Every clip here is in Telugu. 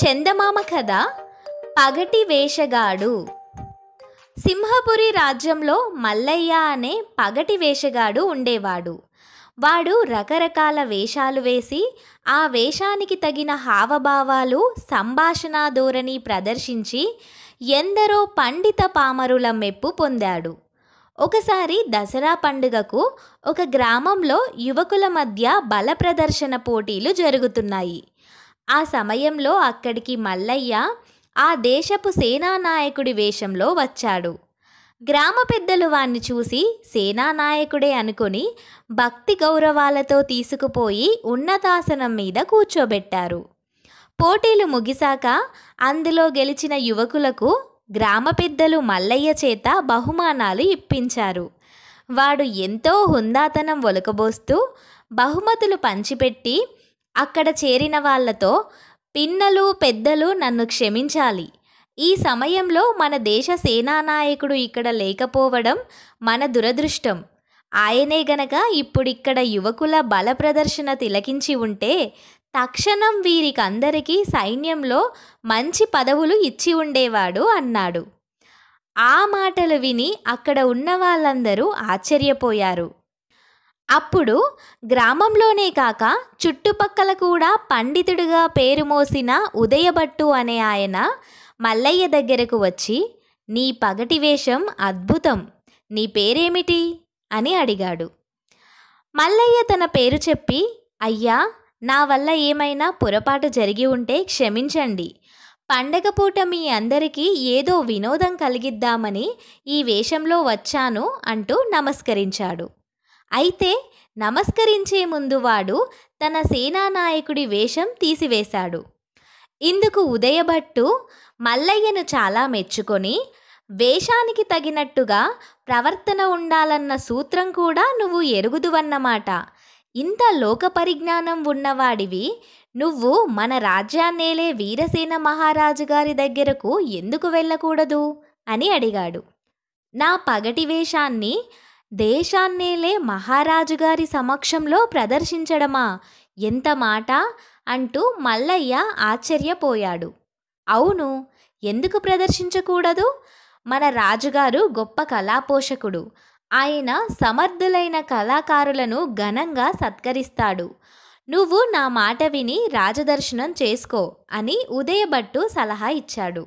చందమామ కథ పగటి వేషగాడు సింహపురి రాజ్యంలో మల్లయ్య అనే పగటి వేషగాడు ఉండేవాడు వాడు రకరకాల వేషాలు వేసి ఆ వేషానికి తగిన హావభావాలు సంభాషణ ధోరణి ప్రదర్శించి ఎందరో పండిత పామరుల మెప్పు పొందాడు ఒకసారి దసరా పండుగకు ఒక గ్రామంలో యువకుల మధ్య బల ప్రదర్శన పోటీలు జరుగుతున్నాయి ఆ సమయంలో అక్కడికి మల్లయ్య ఆ దేశపు సేనానాయకుడి వేషంలో వచ్చాడు గ్రామ పెద్దలు వాణ్ణి చూసి సేనానాయకుడే అనుకుని భక్తి గౌరవాలతో తీసుకుపోయి ఉన్నతాసనం మీద కూర్చోబెట్టారు పోటీలు ముగిశాక అందులో గెలిచిన యువకులకు గ్రామ పెద్దలు మల్లయ్య చేత బహుమానాలు ఇప్పించారు వాడు ఎంతో హుందాతనం ఒలకబోస్తూ బహుమతులు పంచిపెట్టి అక్కడ చేరిన వాళ్లతో పిన్నలు పెద్దలు నన్ను క్షమించాలి ఈ సమయంలో మన దేశ సేనానాయకుడు ఇక్కడ లేకపోవడం మన దురదృష్టం ఆయనే గనక ఇప్పుడిక్కడ యువకుల బల ప్రదర్శన తిలకించి ఉంటే తక్షణం వీరికందరికీ సైన్యంలో మంచి పదవులు ఇచ్చి ఉండేవాడు అన్నాడు ఆ మాటలు విని అక్కడ ఉన్న వాళ్ళందరూ ఆశ్చర్యపోయారు అప్పుడు గ్రామంలోనే కాక చుట్టుపక్కల కూడా పండితుడిగా పేరు మోసిన ఉదయభట్టు అనే ఆయన మల్లయ్య దగ్గరకు వచ్చి నీ పగటి వేషం అద్భుతం నీ పేరేమిటి అని అడిగాడు మల్లయ్య తన పేరు చెప్పి అయ్యా నా వల్ల ఏమైనా పొరపాటు జరిగి ఉంటే క్షమించండి పండగ పూట మీ అందరికీ ఏదో వినోదం కలిగిద్దామని ఈ వేషంలో వచ్చాను అంటూ నమస్కరించాడు అయితే నమస్కరించే ముందు వాడు తన సేనానాయకుడి వేషం తీసివేశాడు ఇందుకు ఉదయభట్టు మల్లయ్యను చాలా మెచ్చుకొని వేషానికి తగినట్టుగా ప్రవర్తన ఉండాలన్న సూత్రం కూడా నువ్వు ఎరుగుదువన్నమాట ఇంత లోక పరిజ్ఞానం ఉన్నవాడివి నువ్వు మన రాజ్యాన్నేలే వీరసేన మహారాజు గారి దగ్గరకు ఎందుకు వెళ్ళకూడదు అని అడిగాడు నా పగటి వేషాన్ని దేశాన్నేలే మహారాజు గారి సమక్షంలో ప్రదర్శించడమా ఎంత మాట అంటూ మల్లయ్య ఆశ్చర్యపోయాడు అవును ఎందుకు ప్రదర్శించకూడదు మన రాజుగారు గొప్ప కళాపోషకుడు ఆయన సమర్థులైన కళాకారులను ఘనంగా సత్కరిస్తాడు నువ్వు నా మాట విని రాజదర్శనం చేసుకో అని ఉదయభట్టు సలహా ఇచ్చాడు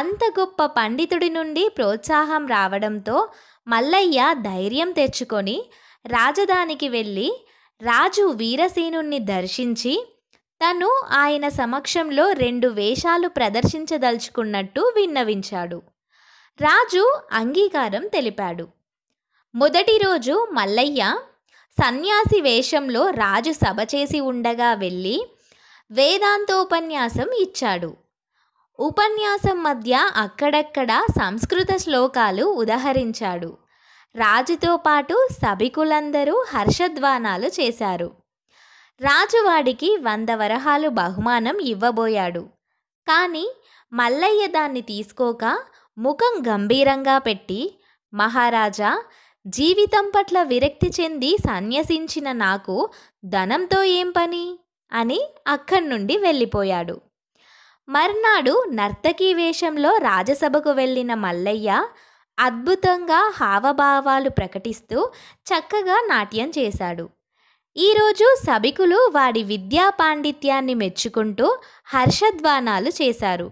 అంత గొప్ప పండితుడి నుండి ప్రోత్సాహం రావడంతో మల్లయ్య ధైర్యం తెచ్చుకొని రాజధానికి వెళ్ళి రాజు వీరసేనుణ్ణి దర్శించి తను ఆయన సమక్షంలో రెండు వేషాలు ప్రదర్శించదలుచుకున్నట్టు విన్నవించాడు రాజు అంగీకారం తెలిపాడు మొదటి రోజు మల్లయ్య సన్యాసి వేషంలో రాజు సభ చేసి ఉండగా వెళ్ళి వేదాంతోపన్యాసం ఇచ్చాడు ఉపన్యాసం మధ్య అక్కడక్కడ సంస్కృత శ్లోకాలు ఉదహరించాడు రాజుతో పాటు సభికులందరూ హర్షధ్వానాలు చేశారు రాజువాడికి వంద వరహాలు బహుమానం ఇవ్వబోయాడు కానీ మల్లయ్య దాన్ని తీసుకోక ముఖం గంభీరంగా పెట్టి మహారాజా జీవితం పట్ల విరక్తి చెంది సన్యసించిన నాకు ధనంతో ఏం పని అని అక్కడి నుండి వెళ్ళిపోయాడు మర్నాడు నర్తకీ వేషంలో రాజసభకు వెళ్ళిన మల్లయ్య అద్భుతంగా హావభావాలు ప్రకటిస్తూ చక్కగా నాట్యం చేశాడు ఈరోజు సభికులు వాడి విద్యా పాండిత్యాన్ని మెచ్చుకుంటూ హర్షధ్వానాలు చేశారు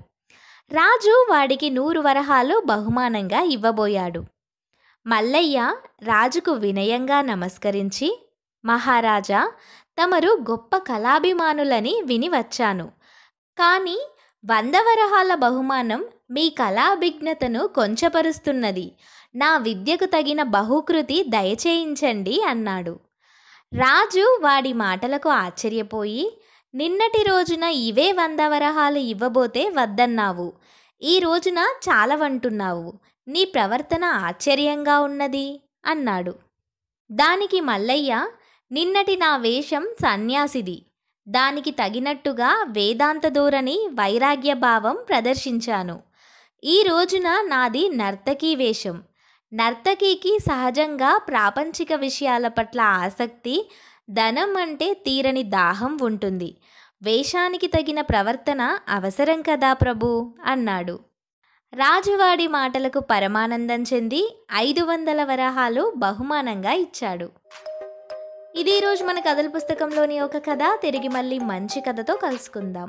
రాజు వాడికి నూరు వరహాలు బహుమానంగా ఇవ్వబోయాడు మల్లయ్య రాజుకు వినయంగా నమస్కరించి మహారాజా తమరు గొప్ప కళాభిమానులని విని వచ్చాను కానీ వంద వరహాల బహుమానం మీ కళాభిజ్ఞతను కొంచెపరుస్తున్నది నా విద్యకు తగిన బహుకృతి దయచేయించండి అన్నాడు రాజు వాడి మాటలకు ఆశ్చర్యపోయి నిన్నటి రోజున ఇవే వంద వరహాలు ఇవ్వబోతే వద్దన్నావు ఈ రోజున చాలవంటున్నావు నీ ప్రవర్తన ఆశ్చర్యంగా ఉన్నది అన్నాడు దానికి మల్లయ్య నిన్నటి నా వేషం సన్యాసిది దానికి తగినట్టుగా వేదాంత ధోరణి వైరాగ్య భావం ప్రదర్శించాను ఈ రోజున నాది నర్తకీ వేషం నర్తకీకి సహజంగా ప్రాపంచిక విషయాల పట్ల ఆసక్తి ధనం అంటే తీరని దాహం ఉంటుంది వేషానికి తగిన ప్రవర్తన అవసరం కదా ప్రభు అన్నాడు రాజువాడి మాటలకు పరమానందం చెంది ఐదు వందల వరహాలు బహుమానంగా ఇచ్చాడు ఇది ఈరోజు మన కథల పుస్తకంలోని ఒక కథ తిరిగి మళ్ళీ మంచి కథతో కలుసుకుందాం